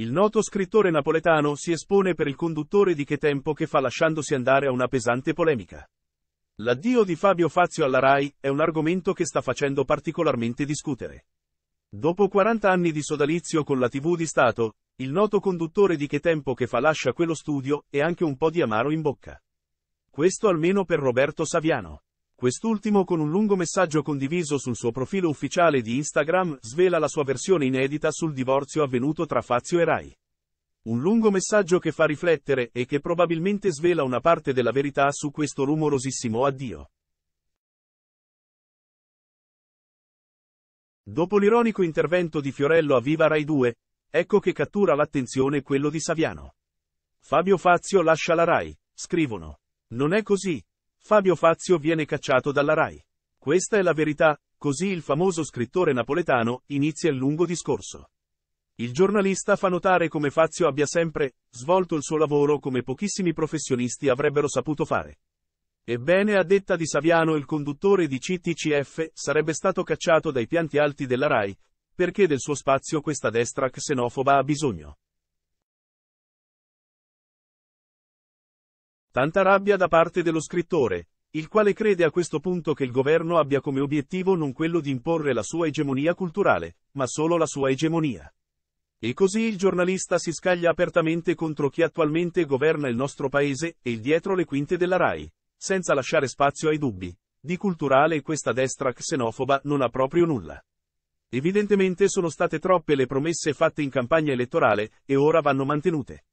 Il noto scrittore napoletano si espone per il conduttore di Che Tempo che fa lasciandosi andare a una pesante polemica. L'addio di Fabio Fazio alla RAI è un argomento che sta facendo particolarmente discutere. Dopo 40 anni di sodalizio con la TV di Stato, il noto conduttore di Che Tempo che fa lascia quello studio e anche un po' di amaro in bocca. Questo almeno per Roberto Saviano. Quest'ultimo con un lungo messaggio condiviso sul suo profilo ufficiale di Instagram svela la sua versione inedita sul divorzio avvenuto tra Fazio e Rai. Un lungo messaggio che fa riflettere e che probabilmente svela una parte della verità su questo rumorosissimo addio. Dopo l'ironico intervento di Fiorello a Viva Rai 2, ecco che cattura l'attenzione quello di Saviano. Fabio Fazio lascia la Rai, scrivono. Non è così, Fabio Fazio viene cacciato dalla RAI. Questa è la verità, così il famoso scrittore napoletano inizia il lungo discorso. Il giornalista fa notare come Fazio abbia sempre svolto il suo lavoro come pochissimi professionisti avrebbero saputo fare. Ebbene, a detta di Saviano, il conduttore di CTCF sarebbe stato cacciato dai pianti alti della RAI, perché del suo spazio questa destra xenofoba ha bisogno. Tanta rabbia da parte dello scrittore, il quale crede a questo punto che il governo abbia come obiettivo non quello di imporre la sua egemonia culturale, ma solo la sua egemonia. E così il giornalista si scaglia apertamente contro chi attualmente governa il nostro paese e il dietro le quinte della RAI, senza lasciare spazio ai dubbi. Di culturale questa destra xenofoba non ha proprio nulla. Evidentemente sono state troppe le promesse fatte in campagna elettorale e ora vanno mantenute.